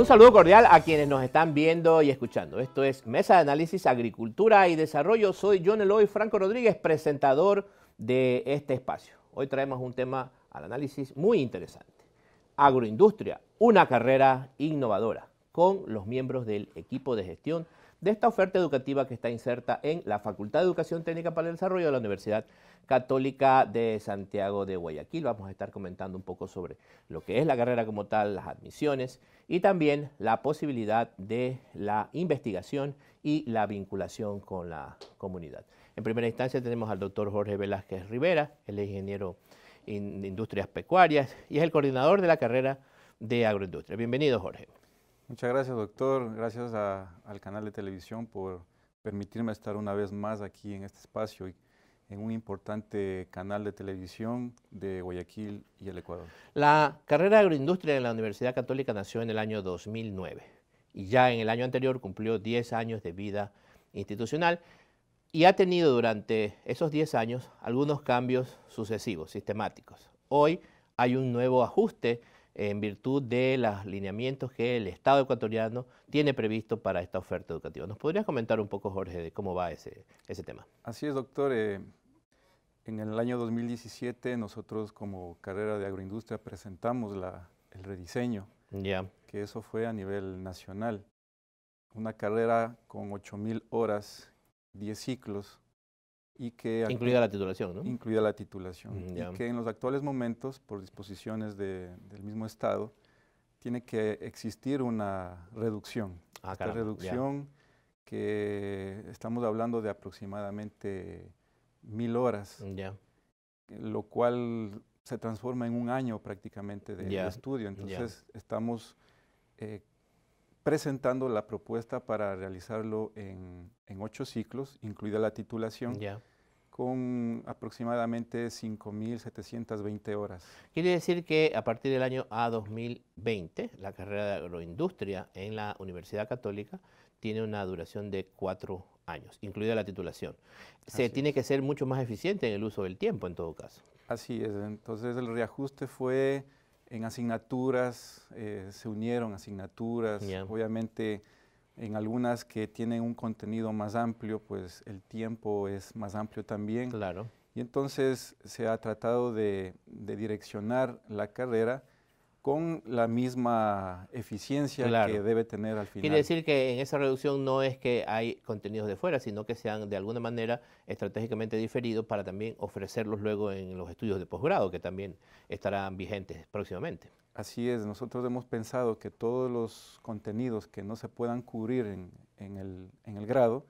Un saludo cordial a quienes nos están viendo y escuchando. Esto es Mesa de Análisis Agricultura y Desarrollo. Soy John Eloy Franco Rodríguez, presentador de este espacio. Hoy traemos un tema al análisis muy interesante. Agroindustria, una carrera innovadora con los miembros del equipo de gestión de esta oferta educativa que está inserta en la Facultad de Educación Técnica para el Desarrollo de la Universidad Católica de Santiago de Guayaquil. Vamos a estar comentando un poco sobre lo que es la carrera como tal, las admisiones y también la posibilidad de la investigación y la vinculación con la comunidad. En primera instancia tenemos al doctor Jorge Velázquez Rivera, el ingeniero de industrias pecuarias y es el coordinador de la carrera de agroindustria. Bienvenido, Jorge. Muchas gracias, doctor. Gracias al canal de televisión por permitirme estar una vez más aquí en este espacio y en un importante canal de televisión de Guayaquil y el Ecuador. La carrera de agroindustria en la Universidad Católica nació en el año 2009 y ya en el año anterior cumplió 10 años de vida institucional y ha tenido durante esos 10 años algunos cambios sucesivos, sistemáticos. Hoy hay un nuevo ajuste en virtud de los lineamientos que el Estado ecuatoriano tiene previsto para esta oferta educativa. ¿Nos podrías comentar un poco, Jorge, de cómo va ese, ese tema? Así es, doctor. Eh, en el año 2017 nosotros como carrera de agroindustria presentamos el rediseño, que eso fue a nivel nacional. Una carrera con 8.000 horas, 10 ciclos, que... Incluida la titulación, ¿no? Incluida la titulación. Mm, y que en los actuales momentos, por disposiciones del mismo Estado, tiene que existir una reducción. Ah, Esta reducción que estamos hablando de aproximadamente mil horas, mm, lo cual se transforma en un año prácticamente de, estudio. Entonces estamos eh, presentando la propuesta para realizarlo en, ocho ciclos, incluida la titulación. Ya con aproximadamente 5.720 horas. Quiere decir que a partir del año A 2020, la carrera de agroindustria en la Universidad Católica tiene una duración de cuatro años, incluida la titulación. Se tiene que ser mucho más eficiente en el uso del tiempo en todo caso. Así es, entonces el reajuste fue en asignaturas, eh, se unieron asignaturas, obviamente en algunas que tienen un contenido más amplio, pues el tiempo es más amplio también. Claro. Y entonces se ha tratado de, de direccionar la carrera con la misma eficiencia que debe tener al final. Quiere decir que en esa reducción no es que hay contenidos de fuera, sino que sean de alguna manera estratégicamente diferidos para también ofrecerlos luego en los estudios de posgrado, que también estarán vigentes próximamente. Así es, nosotros hemos pensado que todos los contenidos que no se puedan cubrir en el, grado,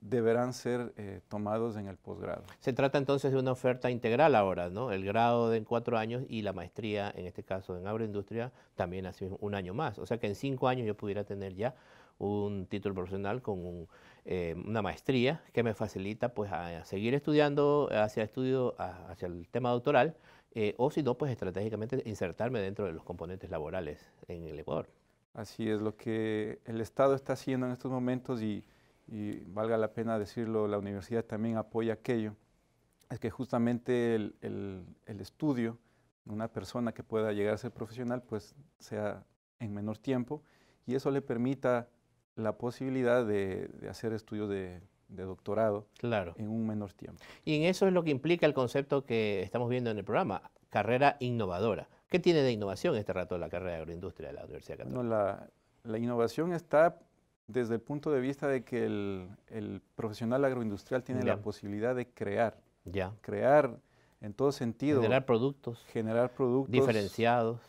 deberán ser eh, tomados en el posgrado. Se trata entonces de una oferta integral ahora, ¿no? El grado de cuatro años y la maestría, en este caso en agroindustria, también hace un año más. O sea que en cinco años yo pudiera tener ya un título profesional con eh, una maestría que me facilita pues a, seguir estudiando hacia estudio hacia el tema doctoral eh, o si no pues estratégicamente insertarme dentro de los componentes laborales en el Ecuador. Así es lo que el Estado está haciendo en estos momentos y y valga la pena decirlo, la universidad también apoya aquello, es que justamente el, estudio de una persona que pueda llegar a ser profesional, pues sea en menor tiempo y eso le permita la posibilidad de, hacer estudios de, doctorado claro. en un menor tiempo. Y en eso es lo que implica el concepto que estamos viendo en el programa, carrera innovadora. ¿Qué tiene de innovación este rato la carrera de agroindustria de la Universidad Católica? Bueno, la, la, innovación está desde el punto de vista de que el, profesional agroindustrial tiene la posibilidad de crear. Crear en todo sentido. Generar productos. Generar productos. Diferenciados.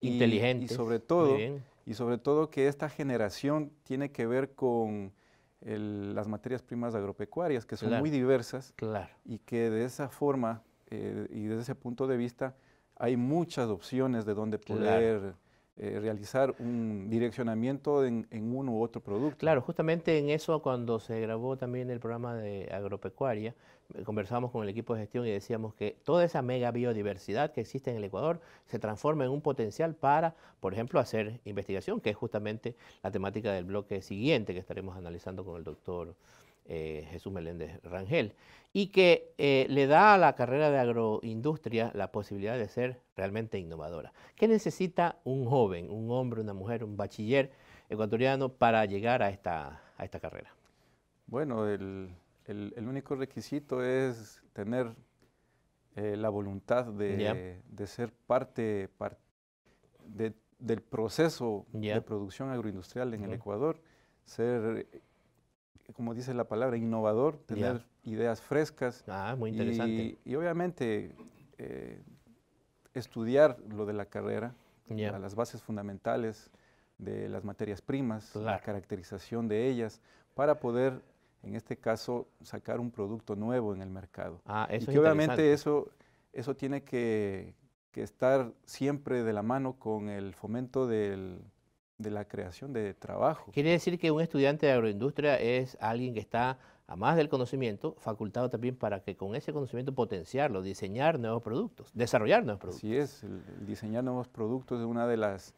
inteligentes. Y sobre todo, y sobre todo que esta generación tiene que ver con las materias primas agropecuarias, que son muy diversas. Claro. Y que de esa forma eh, y desde ese punto de vista hay muchas opciones de donde poder eh, realizar un direccionamiento en, en, uno u otro producto. Claro, justamente en eso cuando se grabó también el programa de agropecuaria, eh, conversábamos con el equipo de gestión y decíamos que toda esa mega biodiversidad que existe en el Ecuador se transforma en un potencial para, por ejemplo, hacer investigación, que es justamente la temática del bloque siguiente que estaremos analizando con el doctor. Eh, Jesús Meléndez Rangel, y que eh, le da a la carrera de agroindustria la posibilidad de ser realmente innovadora. ¿Qué necesita un joven, un hombre, una mujer, un bachiller ecuatoriano para llegar a esta, a esta carrera? Bueno, el, único requisito es tener eh, la voluntad de, ser parte, del proceso de producción agroindustrial en el Ecuador, ser como dice la palabra, innovador, tener ideas frescas. Ah, muy interesante. Y, obviamente eh, estudiar lo de la carrera, las bases fundamentales de las materias primas, la caracterización de ellas, para poder, en este caso, sacar un producto nuevo en el mercado. Ah, eso y obviamente eso, eso tiene que estar siempre de la mano con el fomento del de la creación de trabajo. Quiere decir que un estudiante de agroindustria es alguien que está, a más del conocimiento, facultado también para que con ese conocimiento potenciarlo, diseñar nuevos productos, desarrollar nuevos productos. Así es, diseñar nuevos productos es una de las,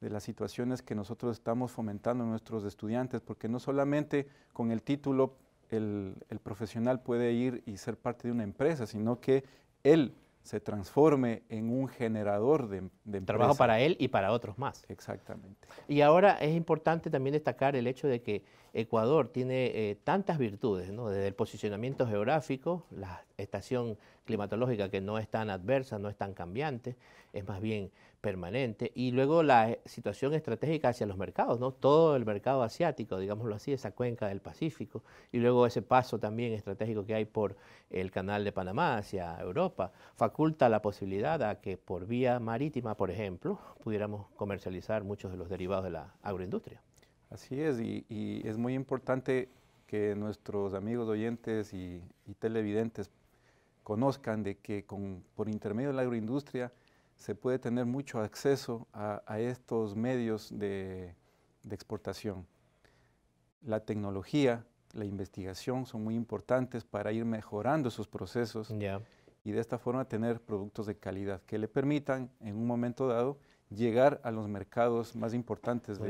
de las situaciones que nosotros estamos fomentando en nuestros estudiantes, porque no solamente con el título el, el profesional puede ir y ser parte de una empresa, sino que él se transforme en un generador de, trabajo para él y para otros más. Exactamente. Y ahora es importante también destacar el hecho de que Ecuador tiene eh, tantas virtudes, ¿no? desde el posicionamiento geográfico, la estación climatológica que no es tan adversa, no es tan cambiante, es más bien permanente. Y luego la eh, situación estratégica hacia los mercados, ¿no? Todo el mercado asiático, digámoslo así, esa cuenca del Pacífico. Y luego ese paso también estratégico que hay por el canal de Panamá hacia Europa, faculta la posibilidad a que por vía marítima, por ejemplo, pudiéramos comercializar muchos de los derivados de la agroindustria. Así es, y, es muy importante que nuestros amigos oyentes y, televidentes conozcan de que por intermedio de la agroindustria, se puede tener mucho acceso a, estos medios de, exportación. La tecnología, la investigación son muy importantes para ir mejorando esos procesos y de esta forma tener productos de calidad que le permitan en un momento dado llegar a los mercados más importantes.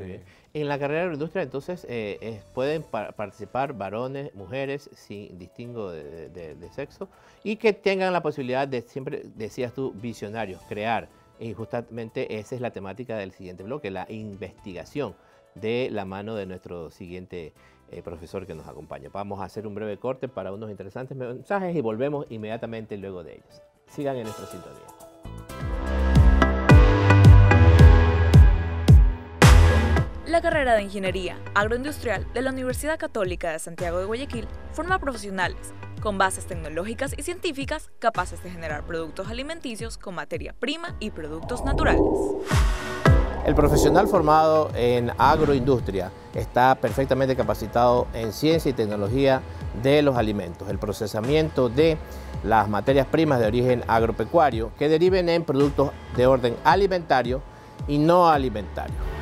En la carrera de la industria, entonces, eh, eh, pueden participar varones, mujeres, sin distingo de, sexo, y que tengan la posibilidad de, siempre decías tú, visionarios, crear. Y justamente esa es la temática del siguiente bloque, la investigación de la mano de nuestro siguiente eh, profesor que nos acompaña. Vamos a hacer un breve corte para unos interesantes mensajes y volvemos inmediatamente luego de ellos. Sigan en nuestro sintonía. La carrera de Ingeniería Agroindustrial de la Universidad Católica de Santiago de Guayaquil forma profesionales con bases tecnológicas y científicas capaces de generar productos alimenticios con materia prima y productos naturales. El profesional formado en agroindustria está perfectamente capacitado en ciencia y tecnología de los alimentos, el procesamiento de las materias primas de origen agropecuario que deriven en productos de orden alimentario y no alimentario.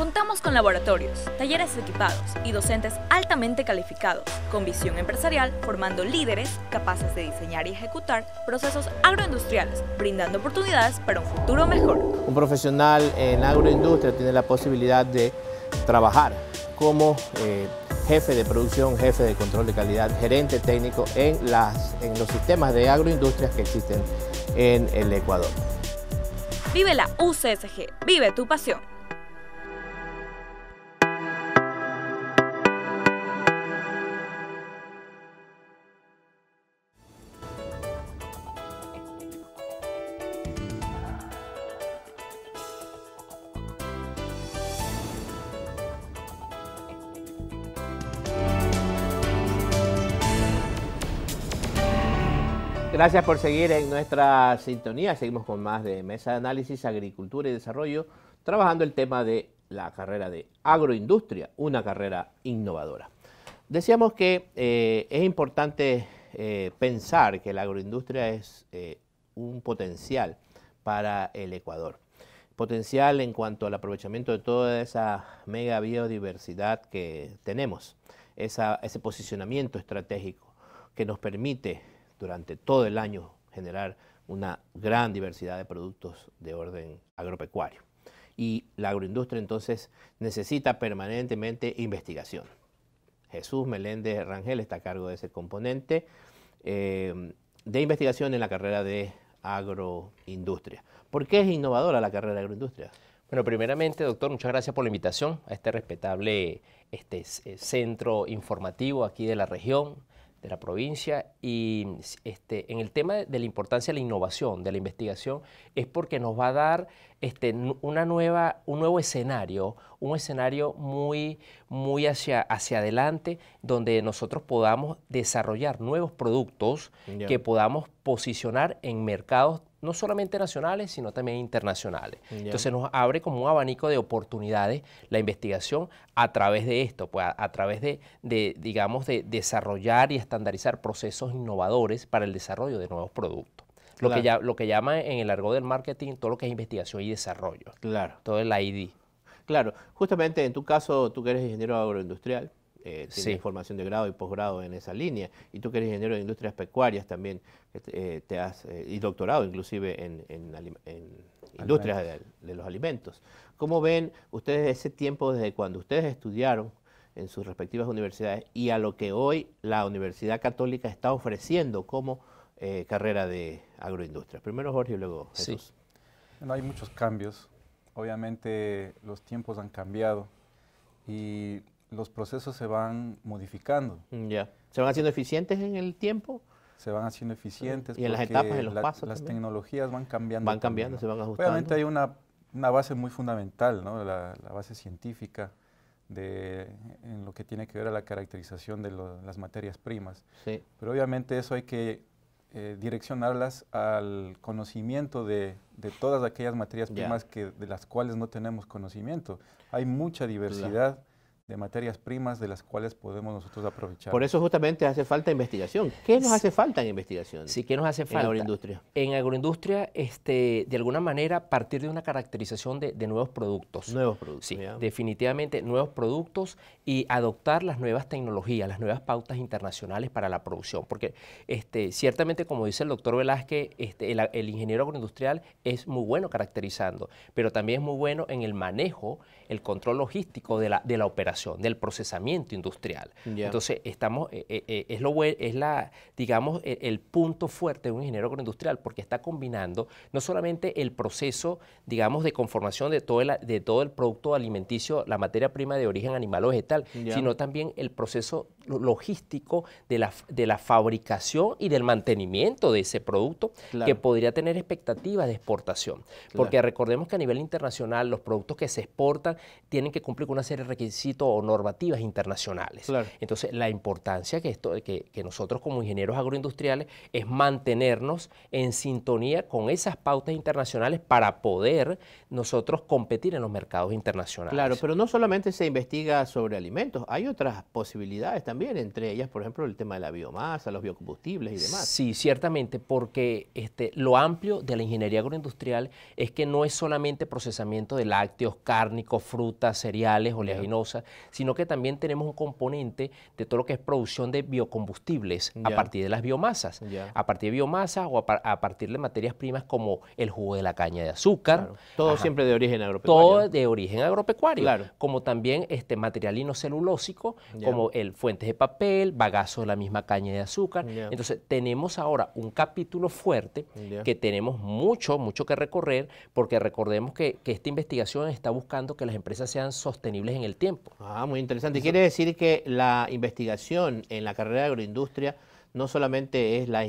Contamos con laboratorios, talleres equipados y docentes altamente calificados, con visión empresarial, formando líderes capaces de diseñar y ejecutar procesos agroindustriales, brindando oportunidades para un futuro mejor. Un profesional en agroindustria tiene la posibilidad de trabajar como eh, jefe de producción, jefe de control de calidad, gerente técnico en, en los sistemas de agroindustrias que existen en el Ecuador. Vive la UCSG, vive tu pasión. Gracias por seguir en nuestra sintonía. Seguimos con más de Mesa de Análisis, Agricultura y Desarrollo, trabajando el tema de la carrera de agroindustria, una carrera innovadora. Decíamos que eh, es importante eh, pensar que la agroindustria es eh, un potencial para el Ecuador. Potencial en cuanto al aprovechamiento de toda esa mega biodiversidad que tenemos, ese posicionamiento estratégico que nos permite durante todo el año generar una gran diversidad de productos de orden agropecuario. Y la agroindustria entonces necesita permanentemente investigación. Jesús Meléndez Rangel está a cargo de ese componente eh, de investigación en la carrera de agroindustria. ¿Por qué es innovadora la carrera de agroindustria? Bueno, primeramente, doctor, muchas gracias por la invitación a este respetable este, eh, centro informativo aquí de la región de la provincia y este, en el tema de, la importancia de la innovación, de la investigación, es porque nos va a dar este, una nueva, un nuevo escenario, un escenario muy, muy hacia, hacia adelante, donde nosotros podamos desarrollar nuevos productos que podamos posicionar en mercados no solamente nacionales, sino también internacionales. Entonces nos abre como un abanico de oportunidades la investigación a través de esto, pues a, través de, digamos, de desarrollar y estandarizar procesos innovadores para el desarrollo de nuevos productos. Lo, que ya, llama en el largo del marketing todo lo que es investigación y desarrollo. Claro. Todo el ID. Claro, justamente en tu caso, tú que eres ingeniero agroindustrial, eh, tienes formación de grado y posgrado en esa línea, y tú que eres ingeniero de industrias pecuarias también, eh, te has, eh, y doctorado inclusive en, industrias de, los alimentos. ¿Cómo ven ustedes ese tiempo desde cuando ustedes estudiaron en sus respectivas universidades y a lo que hoy la Universidad Católica está ofreciendo como carrera de agroindustria? Primero Jorge y luego Jesús. Sí. hay muchos cambios obviamente los tiempos han cambiado y los procesos se van modificando. Ya. ¿Se van haciendo eficientes en el tiempo? Se van haciendo eficientes. Y las etapas, los Las tecnologías van cambiando. Van cambiando, se van ajustando. Obviamente hay una, base muy fundamental, la, base científica de, en lo que tiene que ver a la caracterización de las materias primas. Sí. Pero obviamente eso hay que eh, direccionarlas al conocimiento de, de todas aquellas materias primas que, de las cuales no tenemos conocimiento. Hay mucha diversidad de materias primas de las cuales podemos nosotros aprovechar. Por eso justamente hace falta investigación. ¿Qué nos hace falta en investigación? Sí, ¿qué nos hace falta? En agroindustria. En agroindustria, este, de alguna manera, partir de una caracterización de, nuevos productos. Nuevos productos. Sí, definitivamente nuevos productos y adoptar las nuevas tecnologías, las nuevas pautas internacionales para la producción. Porque este, ciertamente, como dice el doctor Velázquez, este, el, el ingeniero agroindustrial es muy bueno caracterizando, pero también es muy bueno en el manejo el control logístico de la, de la operación, del procesamiento industrial. Entonces, estamos, eh, eh, eh, es, lo, es la, digamos, e, el, punto fuerte de un ingeniero agroindustrial, porque está combinando no solamente el proceso, digamos, de conformación de todo el, de todo el producto alimenticio, la materia prima de origen animal o vegetal, sino también el proceso logístico, de la, de la fabricación y del mantenimiento de ese producto que podría tener expectativas de exportación. Porque recordemos que a nivel internacional los productos que se exportan tienen que cumplir con una serie de requisitos o normativas internacionales. Entonces la importancia que, esto, que nosotros como ingenieros agroindustriales es mantenernos en sintonía con esas pautas internacionales para poder nosotros competir en los mercados internacionales. Claro, pero no solamente se investiga sobre alimentos, hay otras posibilidades también entre ellas, por ejemplo, el tema de la biomasa, los biocombustibles y demás. Sí, ciertamente, porque este, lo amplio de la ingeniería agroindustrial es que no es solamente procesamiento de lácteos, cárnicos, frutas, cereales, oleaginosas, sino que también tenemos un componente de todo lo que es producción de biocombustibles a partir de las biomasas, a partir de biomasas o a, partir de materias primas como el jugo de la caña de azúcar. Todo siempre de origen agropecuario. Todo de origen agropecuario, como también este material inocelulósico, como el fuente de papel, bagazo de la misma caña de azúcar. Entonces, tenemos ahora un capítulo fuerte que tenemos mucho, mucho que recorrer, porque recordemos que, esta investigación está buscando que las empresas sean sostenibles en el tiempo. Ah, muy interesante. Y Quiere decir que la investigación en la carrera de agroindustria no solamente es la,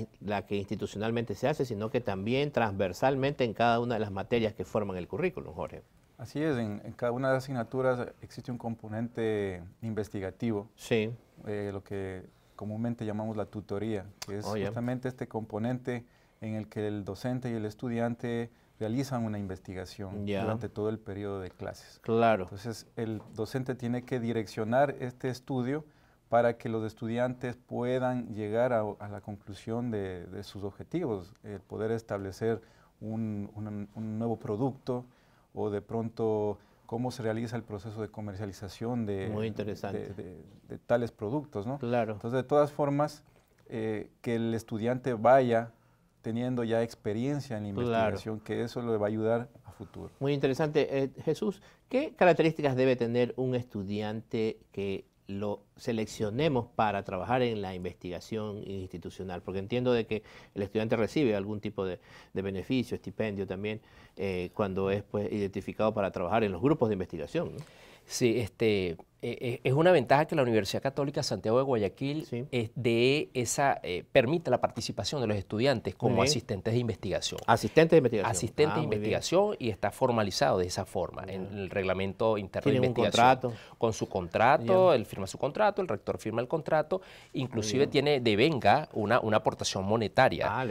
que institucionalmente se hace, sino que también transversalmente en cada una de las materias que forman el currículum, Jorge. Así es, en, cada una de las asignaturas eh, existe un componente investigativo. Eh, lo que comúnmente llamamos la tutoría, que es oh, justamente este componente en el que el docente y el estudiante realizan una investigación durante todo el periodo de clases. Claro. Entonces, el docente tiene que direccionar este estudio para que los estudiantes puedan llegar a, la conclusión de, sus objetivos, eh, poder establecer un nuevo producto, o de pronto cómo se realiza el proceso de comercialización de, tales productos. ¿no? Claro. Entonces, de todas formas, eh, que el estudiante vaya teniendo ya experiencia en investigación, que eso le va a ayudar a futuro. Muy interesante. Eh, Jesús, ¿qué características debe tener un estudiante que lo seleccionemos para trabajar en la investigación institucional, porque entiendo de que el estudiante recibe algún tipo de, beneficio, estipendio también, eh, cuando es pues, identificado para trabajar en los grupos de investigación. Sí, este, eh, eh, es una ventaja que la Universidad Católica Santiago de Guayaquil de esa, eh, permite la participación de los estudiantes como asistentes de investigación. Asistentes de investigación. Asistentes de ah, investigación y está formalizado de esa forma en el reglamento interno de investigación. contrato. Con su contrato, él firma su contrato, el rector firma el contrato, inclusive tiene de venga una, una aportación monetaria. Ah,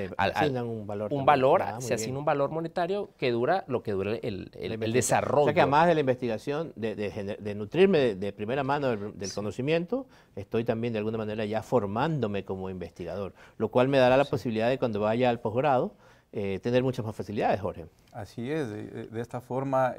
un valor. Un valor, ah, se asigna un valor monetario que dura lo que dura el, desarrollo. O sea que además de la investigación, de, nutrirme de primera mano del, conocimiento, estoy también de alguna manera ya formándome como investigador, lo cual me dará la posibilidad de cuando vaya al posgrado eh, tener muchas más facilidades, Jorge. Así es, de, esta forma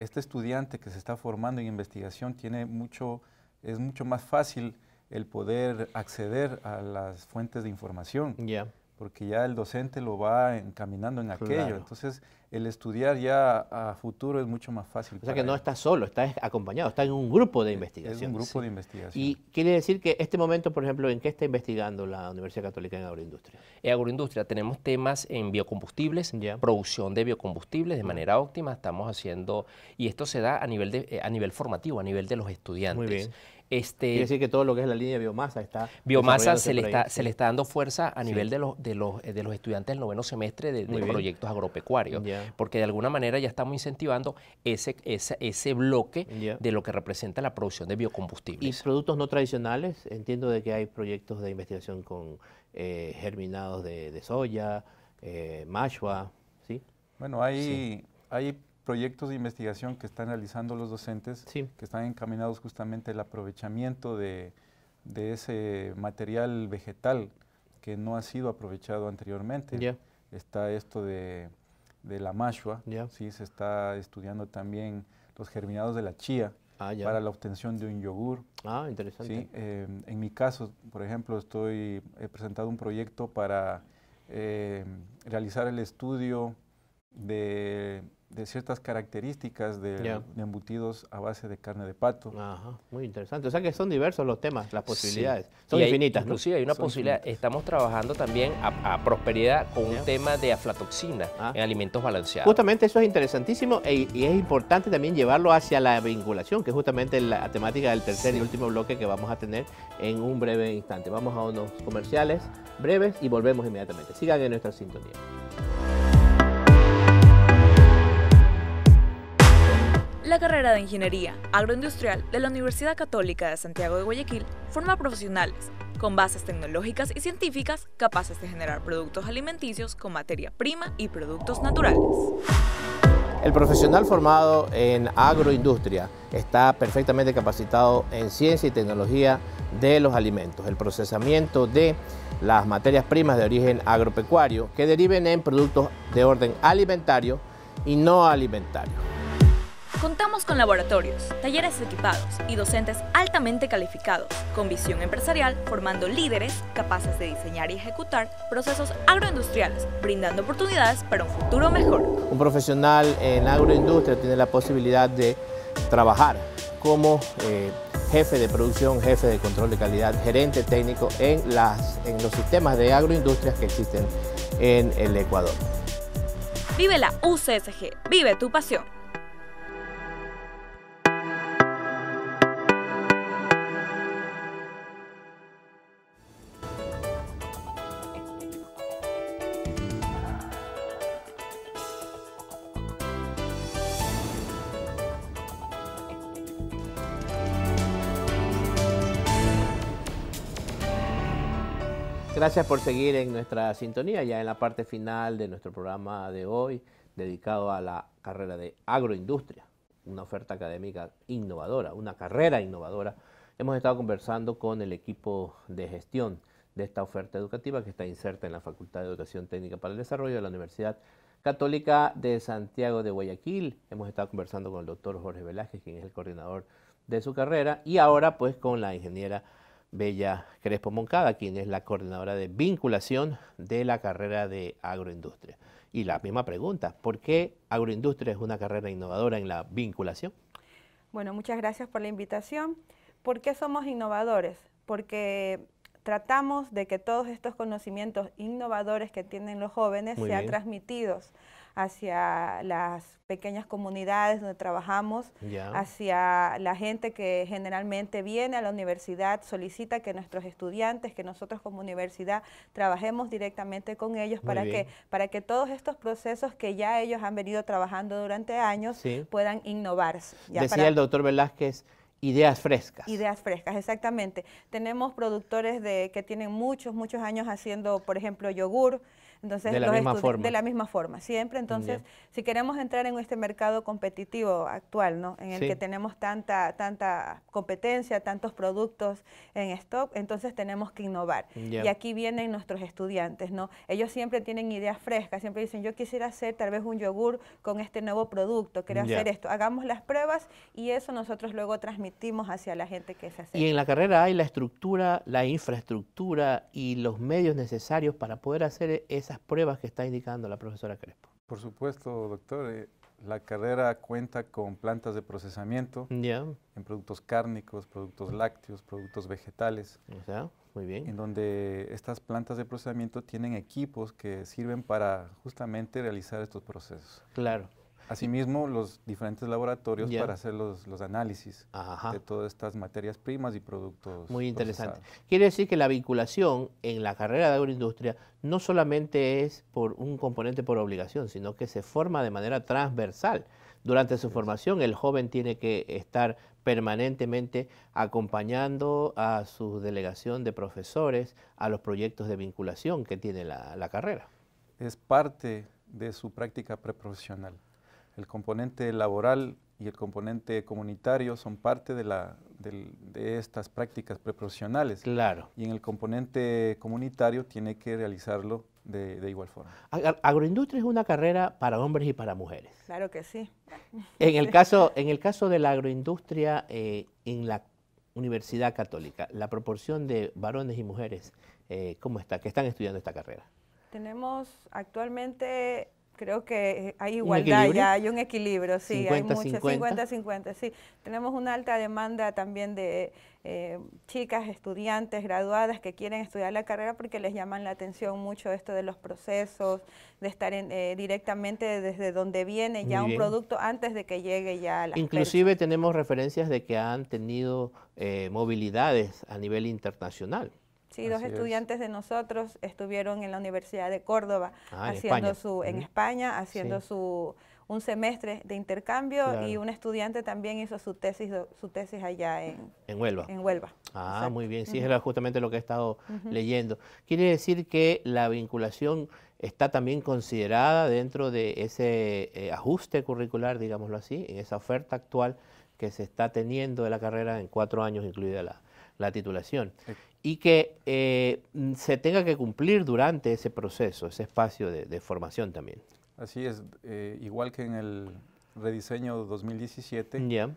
este estudiante que se está formando en investigación tiene mucho, es mucho más fácil el poder acceder a las fuentes de información. Ya porque ya el docente lo va encaminando en aquello. Entonces, el estudiar ya a futuro es mucho más fácil. O sea que no está solo, está acompañado, está en un grupo de investigación. Es un grupo de investigación. Y quiere decir que este momento, por ejemplo, ¿en qué está investigando la Universidad Católica en agroindustria? En agroindustria tenemos temas en biocombustibles, producción de biocombustibles de mm. manera óptima, estamos haciendo, y esto se da a nivel, de, eh, a nivel formativo, a nivel de los estudiantes. Muy este, Quiere decir que todo lo que es la línea de biomasa está... Biomasa se le está, se le está dando fuerza a nivel de, los, de, los, de los estudiantes del noveno semestre de, proyectos agropecuarios, porque de alguna manera ya estamos incentivando ese, ese, ese bloque de lo que representa la producción de biocombustibles. Y productos no tradicionales, entiendo de que hay proyectos de investigación con eh, germinados de, soya, eh, ¿sí? Bueno, hay, hay proyectos de investigación que están realizando los docentes, que están encaminados justamente al aprovechamiento de, ese material vegetal que no ha sido aprovechado anteriormente. Está esto de, la mashua, ¿sí? se está estudiando también los germinados de la chía ah, para la obtención de un yogur. Ah, interesante. Em, en mi caso, por ejemplo, estoy, he presentado un proyecto para em, realizar el estudio de de ciertas características de, embutidos a base de carne de pato. muy interesante. O sea que son diversos los temas, las posibilidades. Son infinitas. ¿no? Inclusive hay una posibilidad. Estamos trabajando también a, prosperidad con un tema de aflatoxina ah. en alimentos balanceados. Justamente eso es interesantísimo e, y es importante también llevarlo hacia la vinculación, que es justamente la temática del tercer y último bloque que vamos a tener en un breve instante. Vamos a unos comerciales breves y volvemos inmediatamente. Sigan en nuestra sintonía. La carrera de Ingeniería Agroindustrial de la Universidad Católica de Santiago de Guayaquil forma profesionales con bases tecnológicas y científicas capaces de generar productos alimenticios con materia prima y productos naturales. El profesional formado en agroindustria está perfectamente capacitado en ciencia y tecnología de los alimentos, el procesamiento de las materias primas de origen agropecuario que deriven en productos de orden alimentario y no alimentario. Contamos con laboratorios, talleres equipados y docentes altamente calificados, con visión empresarial, formando líderes capaces de diseñar y ejecutar procesos agroindustriales, brindando oportunidades para un futuro mejor. Un profesional en agroindustria tiene la posibilidad de trabajar como eh, jefe de producción, jefe de control de calidad, gerente técnico en, en los sistemas de agroindustrias que existen en el Ecuador. Vive la UCSG, vive tu pasión. Gracias por seguir en nuestra sintonía, ya en la parte final de nuestro programa de hoy, dedicado a la carrera de agroindustria, una oferta académica innovadora, una carrera innovadora. Hemos estado conversando con el equipo de gestión de esta oferta educativa que está inserta en la Facultad de Educación Técnica para el Desarrollo de la Universidad Católica de Santiago de Guayaquil. Hemos estado conversando con el doctor Jorge Velázquez, quien es el coordinador de su carrera, y ahora pues con la ingeniera. Bella Crespo Moncada, quien es la coordinadora de vinculación de la carrera de agroindustria. Y la misma pregunta, ¿por qué agroindustria es una carrera innovadora en la vinculación? Bueno, muchas gracias por la invitación. ¿Por qué somos innovadores? Porque tratamos de que todos estos conocimientos innovadores que tienen los jóvenes sean transmitidos hacia las pequeñas comunidades donde trabajamos, hacia la gente que generalmente viene a la universidad, solicita que nuestros estudiantes, que nosotros como universidad trabajemos directamente con ellos para que, para que todos estos procesos que ya ellos han venido trabajando durante años puedan innovarse. Decía el doctor Velázquez. Ideas frescas. Ideas frescas, exactamente. Tenemos productores de, que tienen muchos, muchos años haciendo, por ejemplo, yogur, entonces, de la, misma forma. de la misma forma, siempre. Entonces, si queremos entrar en este mercado competitivo actual, ¿no? En el que tenemos tanta, tanta competencia, tantos productos en stock, entonces tenemos que innovar. Y aquí vienen nuestros estudiantes, ¿no? Ellos siempre tienen ideas frescas, siempre dicen, yo quisiera hacer tal vez un yogur con este nuevo producto, quiero hacer esto. Hagamos las pruebas y eso nosotros luego transmitimos hacia la gente que se hace. Y en la carrera hay la estructura, la infraestructura y los medios necesarios para poder hacer e-, esa pruebas que está indicando la profesora Crespo. Por supuesto, doctor. Eh, la carrera cuenta con plantas de procesamiento en productos cárnicos, productos lácteos, productos vegetales. muy bien. En donde estas plantas de procesamiento tienen equipos que sirven para justamente realizar estos procesos. Claro. Asimismo, los diferentes laboratorios para hacer los, análisis de todas estas materias primas y productos. Muy interesante. Quiere decir que la vinculación en la carrera de agroindustria no solamente es por un componente por obligación, sino que se forma de manera transversal. Durante su formación, el joven tiene que estar permanentemente acompañando a su delegación de profesores a los proyectos de vinculación que tiene la, la carrera. Es parte de su práctica preprofesional. El componente laboral y el componente comunitario son parte de, la, estas prácticas preprofesionales. Claro. Y en el componente comunitario tiene que realizarlo de, igual forma. Agroindustria es una carrera para hombres y para mujeres. Claro que sí. En el caso, en el caso de la agroindustria eh, en la Universidad Católica, la proporción de varones y mujeres, eh, ¿cómo está? Que están estudiando esta carrera. Tenemos actualmente creo que eh, hay igualdad, ya hay un equilibrio, sí, hay muchas, 50. 50, sí. Tenemos una alta demanda también de eh, chicas, estudiantes, graduadas que quieren estudiar la carrera porque les llaman la atención mucho esto de los procesos, de estar eh, directamente desde donde viene ya un producto antes de que llegue ya a la Inclusive tenemos referencias de que han tenido movilidades a nivel internacional. Sí, dos estudiantes de nosotros estuvieron en la Universidad de Córdoba ah, haciendo en su en España haciendo su un semestre de intercambio y un estudiante también hizo su tesis su tesis allá en, Huelva. En Huelva. Ah, muy bien, sí, es justamente lo que he estado leyendo. Quiere decir que la vinculación está también considerada dentro de ese eh, ajuste curricular, digámoslo así, en esa oferta actual que se está teniendo de la carrera en cuatro años, incluida la, la titulación y que eh, mm, se tenga que cumplir durante ese proceso, ese espacio de, formación también. Así es, eh, igual que en el rediseño 2017,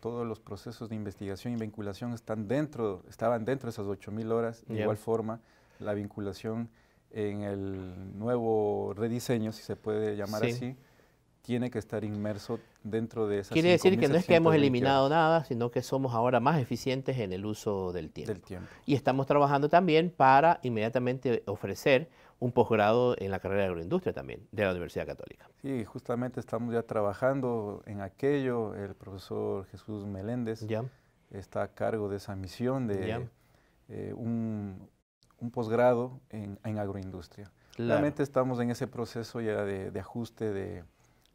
todos los procesos de investigación y vinculación están dentro, estaban dentro de esas 8.000 horas, de igual forma la vinculación en el nuevo rediseño, si se puede llamar así, tiene que estar inmerso dentro de esa Quiere decir que no es que hemos eliminado nada, sino que somos ahora más eficientes en el uso del tiempo. Y estamos trabajando también para inmediatamente ofrecer un posgrado en la carrera de agroindustria también, de la Universidad Católica. Sí, justamente estamos ya trabajando en aquello. El profesor Jesús Meléndez ya está a cargo de esa misión de eh, un, posgrado en, agroindustria. Realmente estamos en ese proceso ya de ajuste de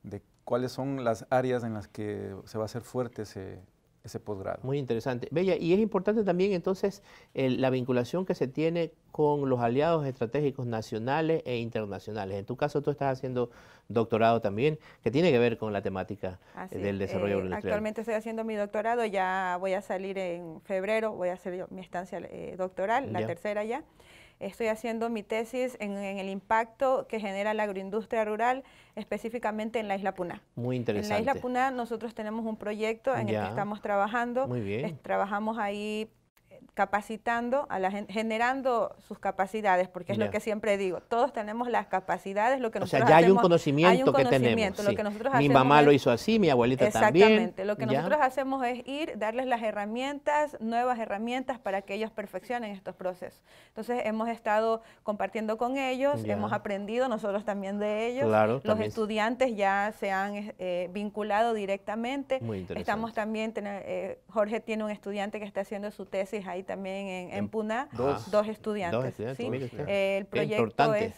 de cuáles son las áreas en las que se va a hacer fuerte ese, ese posgrado. Muy interesante. Bella, y es importante también entonces la vinculación que se tiene con los aliados estratégicos nacionales e internacionales. En tu caso, tú estás haciendo doctorado también, que tiene que ver con la temática eh, del desarrollo eh, Actualmente estoy haciendo mi doctorado, ya voy a salir en febrero, voy a hacer mi estancia eh, doctoral, la tercera ya. Estoy haciendo mi tesis en, el impacto que genera la agroindustria rural, específicamente en la isla Puna. Muy interesante. En la isla Puna nosotros tenemos un proyecto en el que estamos trabajando. Muy bien. trabajamos ahí capacitando a la gente, generando sus capacidades, porque es lo que siempre digo, todos tenemos las capacidades, lo que nosotros O sea, ya hay un conocimiento que tenemos. mi mamá lo hizo así, mi abuelita también. Exactamente, lo que nosotros hacemos es ir, darles las herramientas, nuevas herramientas para que ellos perfeccionen estos procesos. Entonces, hemos estado compartiendo con ellos, hemos aprendido nosotros también de ellos. Los estudiantes ya se han eh, vinculado directamente. Estamos también, eh, Jorge tiene un estudiante que está haciendo su tesis ahí también en, Puna, ah, dos, estudiantes. ¿sí? el proyecto es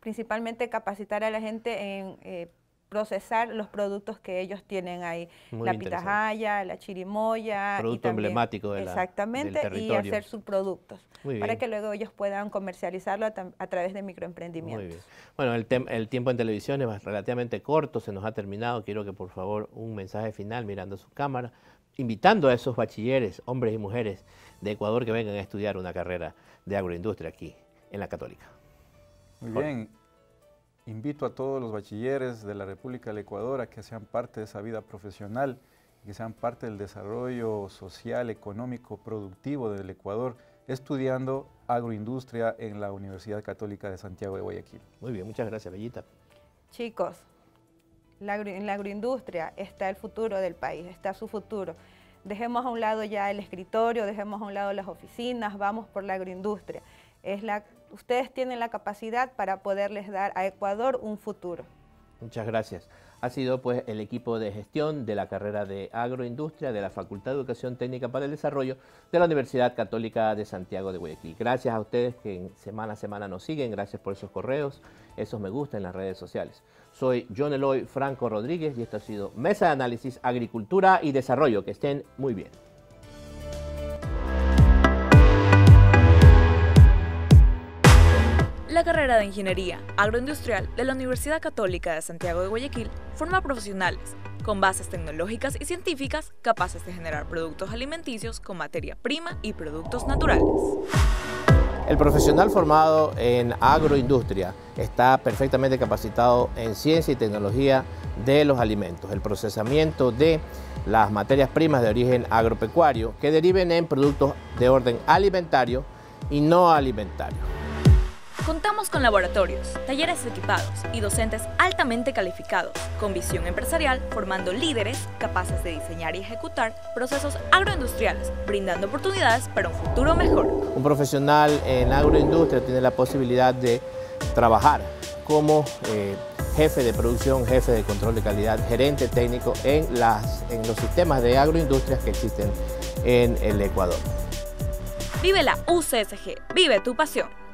principalmente capacitar a la gente en eh, procesar los productos que ellos tienen ahí, la pitahaya, la chirimoya. Producto emblemático de la, Exactamente, y hacer sus productos, para que luego ellos puedan comercializarlo a, través de microemprendimientos. Bueno, el, el, tiempo en televisión es relativamente corto, se nos ha terminado, quiero que por favor un mensaje final mirando su cámara invitando a esos bachilleres, hombres y mujeres de Ecuador que vengan a estudiar una carrera de agroindustria aquí en la Católica. Muy bien. Invito a todos los bachilleres de la República del Ecuador a que sean parte de esa vida profesional, que sean parte del desarrollo social, económico, productivo del Ecuador, estudiando agroindustria en la Universidad Católica de Santiago de Guayaquil. Muy bien, muchas gracias, Bellita. Chicos, en la agroindustria está el futuro del país, está su futuro. Dejemos a un lado ya el escritorio, dejemos a un lado las oficinas, vamos por la agroindustria. Es la, ustedes tienen la capacidad para poderles dar a Ecuador un futuro. Muchas gracias. Ha sido pues el equipo de gestión de la carrera de agroindustria de la Facultad de Educación Técnica para el Desarrollo de la Universidad Católica de Santiago de Guayaquil. Gracias a ustedes que semana a semana nos siguen, gracias por esos correos, esos me gustan en las redes sociales. Soy John Eloy Franco Rodríguez y esto ha sido Mesa de Análisis Agricultura y Desarrollo. Que estén muy bien. La carrera de Ingeniería Agroindustrial de la Universidad Católica de Santiago de Guayaquil forma profesionales con bases tecnológicas y científicas capaces de generar productos alimenticios con materia prima y productos naturales. El profesional formado en agroindustria está perfectamente capacitado en ciencia y tecnología de los alimentos, el procesamiento de las materias primas de origen agropecuario que deriven en productos de orden alimentario y no alimentario. Contamos con laboratorios, talleres equipados y docentes altamente calificados, con visión empresarial, formando líderes capaces de diseñar y ejecutar procesos agroindustriales, brindando oportunidades para un futuro mejor. Un profesional en agroindustria tiene la posibilidad de trabajar como eh, jefe de producción, jefe de control de calidad, gerente técnico en, en los sistemas de agroindustrias que existen en el Ecuador. Vive la UCSG, vive tu pasión.